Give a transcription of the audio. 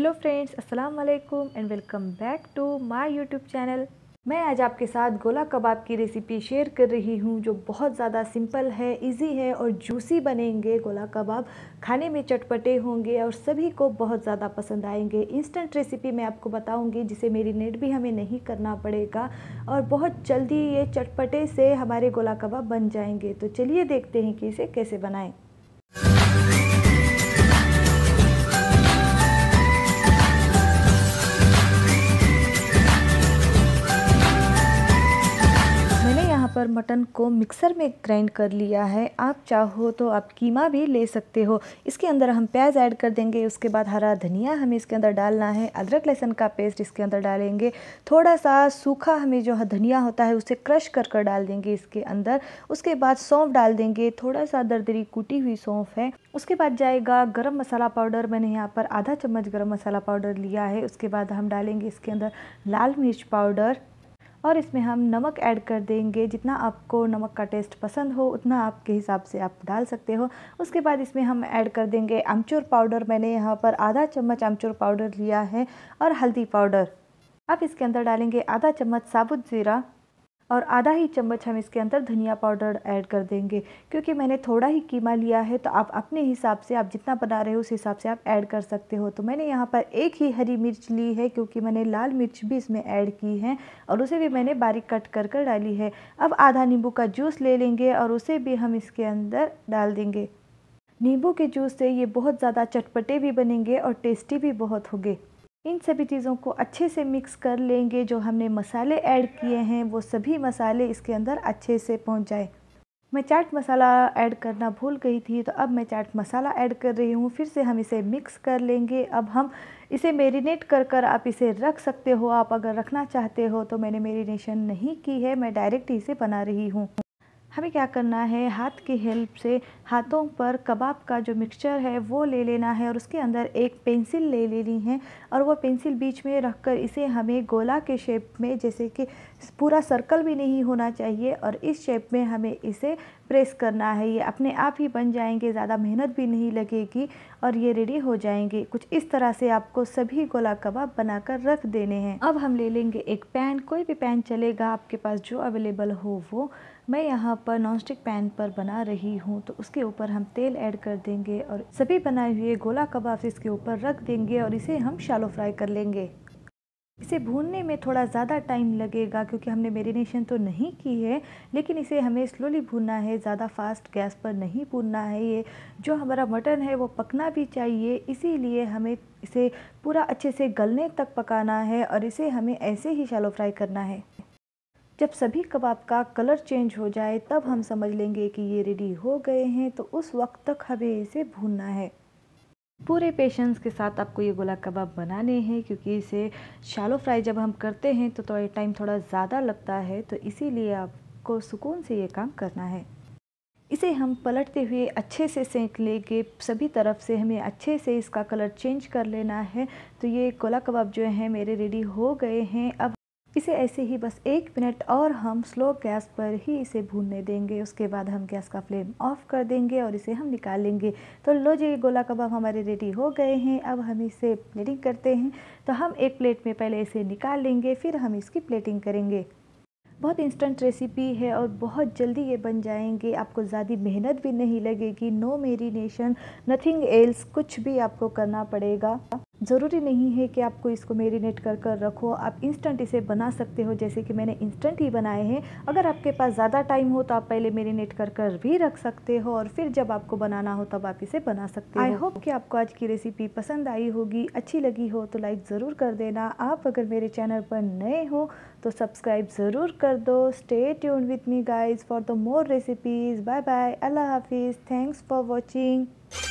hello friends अस्सलाम वालेकुम and welcome back to my YouTube channel मैं आज आपके साथ गोला कबाब की रेसिपी शेयर कर रही हूँ जो बहुत ज़्यादा सिंपल है इजी है और जूसी बनेंगे गोला कबाब खाने में चटपटे होंगे और सभी को बहुत ज़्यादा पसंद आएंगे इंस्टेंट रेसिपी मैं आपको बताऊँगी जिसे मेरीनेट भी हमें नहीं करना पड़ेगा और बहुत जल्दी ये चटपटे से हमारे गोला कबाब बन जाएंगे तो चलिए देखते हैं कि इसे कैसे बनाएँ पर मटन को मिक्सर में ग्राइंड कर लिया है आप चाहो तो आप कीमा भी ले सकते हो इसके अंदर हम प्याज ऐड कर देंगे उसके बाद हरा धनिया हमें इसके अंदर डालना है अदरक लहसुन का पेस्ट इसके अंदर डालेंगे थोड़ा सा सूखा हमें जो धनिया होता है उसे क्रश कर कर डाल देंगे इसके अंदर उसके बाद सौंफ डाल देंगे थोड़ा सा दरदरी कूटी हुई सौंफ है उसके बाद जाएगा गर्म मसाला पाउडर मैंने यहाँ पर आधा चम्मच गर्म मसाला पाउडर लिया है उसके बाद हम डालेंगे इसके अंदर लाल मिर्च पाउडर और इसमें हम नमक ऐड कर देंगे जितना आपको नमक का टेस्ट पसंद हो उतना आपके हिसाब से आप डाल सकते हो उसके बाद इसमें हम ऐड कर देंगे आमचूर पाउडर मैंने यहाँ पर आधा चम्मच आमचूर पाउडर लिया है और हल्दी पाउडर अब इसके अंदर डालेंगे आधा चम्मच साबुत ज़ीरा और आधा ही चम्मच हम इसके अंदर धनिया पाउडर ऐड कर देंगे क्योंकि मैंने थोड़ा ही कीमा लिया है तो आप अपने हिसाब से आप जितना बना रहे हो उस हिसाब से आप ऐड कर सकते हो तो मैंने यहाँ पर एक ही हरी मिर्च ली है क्योंकि मैंने लाल मिर्च भी इसमें ऐड की है और उसे भी मैंने बारीक कट कर कर डाली है अब आधा नींबू का जूस ले लेंगे और उसे भी हम इसके अंदर डाल देंगे नींबू के जूस से ये बहुत ज़्यादा चटपटे भी बनेंगे और टेस्टी भी बहुत होंगे इन सभी चीज़ों को अच्छे से मिक्स कर लेंगे जो हमने मसाले ऐड किए हैं वो सभी मसाले इसके अंदर अच्छे से पहुंच जाए मैं चाट मसाला ऐड करना भूल गई थी तो अब मैं चाट मसाला ऐड कर रही हूँ फिर से हम इसे मिक्स कर लेंगे अब हम इसे मेरीनेट कर कर आप इसे रख सकते हो आप अगर रखना चाहते हो तो मैंने मेरीनेशन नहीं की है मैं डायरेक्ट इसे बना रही हूँ हमें क्या करना है हाथ की हेल्प से हाथों पर कबाब का जो मिक्सचर है वो ले लेना है और उसके अंदर एक पेंसिल ले लेनी है और वो पेंसिल बीच में रखकर इसे हमें गोला के शेप में जैसे कि पूरा सर्कल भी नहीं होना चाहिए और इस शेप में हमें इसे प्रेस करना है ये अपने आप ही बन जाएंगे ज़्यादा मेहनत भी नहीं लगेगी और ये रेडी हो जाएंगे कुछ इस तरह से आपको सभी गोला कबाब बनाकर रख देने हैं अब हम ले लेंगे एक पैन कोई भी पैन चलेगा आपके पास जो अवेलेबल हो वो मैं यहाँ पर ऊपर नॉनस्टिक पैन पर बना रही हूँ तो उसके ऊपर हम तेल ऐड कर देंगे और सभी बनाए हुए गोला कबाब इसके ऊपर रख देंगे और इसे हम शालो फ्राई कर लेंगे इसे भूनने में थोड़ा ज़्यादा टाइम लगेगा क्योंकि हमने मेरीनेशन तो नहीं की है लेकिन इसे हमें स्लोली भूनना है ज़्यादा फास्ट गैस पर नहीं भूनना है ये जो हमारा मटन है वो पकना भी चाहिए इसीलिए हमें इसे पूरा अच्छे से गलने तक पकाना है और इसे हमें ऐसे ही शैलो फ्राई करना है जब सभी कबाब का कलर चेंज हो जाए तब हम समझ लेंगे कि ये रेडी हो गए हैं तो उस वक्त तक हमें इसे भूनना है पूरे पेशेंस के साथ आपको ये गोला कबाब बनाने हैं क्योंकि इसे शालो फ्राई जब हम करते हैं तो थोड़ा टाइम थोड़ा ज़्यादा लगता है तो इसीलिए आपको सुकून से ये काम करना है इसे हम पलटते हुए अच्छे से सेंक लेंगे सभी तरफ से हमें अच्छे से इसका कलर चेंज कर लेना है तो ये गोला कबाब जो है मेरे रेडी हो गए हैं अब इसे ऐसे ही बस एक मिनट और हम स्लो गैस पर ही इसे भूनने देंगे उसके बाद हम गैस का फ्लेम ऑफ कर देंगे और इसे हम निकाल लेंगे तो लो जी गोला कबाब हमारे रेडी हो गए हैं अब हम इसे प्लेटिंग करते हैं तो हम एक प्लेट में पहले इसे निकाल लेंगे फिर हम इसकी प्लेटिंग करेंगे बहुत इंस्टेंट रेसिपी है और बहुत जल्दी ये बन जाएंगे आपको ज़्यादा मेहनत भी नहीं लगेगी नो मेरीनेशन नथिंग एल्स कुछ भी आपको करना पड़ेगा ज़रूरी नहीं है कि आपको इसको मेरीनेट कर कर रखो आप इंस्टेंट इसे बना सकते हो जैसे कि मैंने इंस्टेंट ही बनाए हैं अगर आपके पास ज़्यादा टाइम हो तो आप पहले मेरीनेट कर कर भी रख सकते हो और फिर जब आपको बनाना हो तब आप इसे बना सकते हो आई होप कि आपको आज की रेसिपी पसंद आई होगी अच्छी लगी हो तो लाइक ज़रूर कर देना आप अगर मेरे चैनल पर नए हो तो सब्सक्राइब ज़रूर कर दो stay tune with me guys for the more recipes bye bye अल्लाह हाफिज़ थैंक्स फॉर वॉचिंग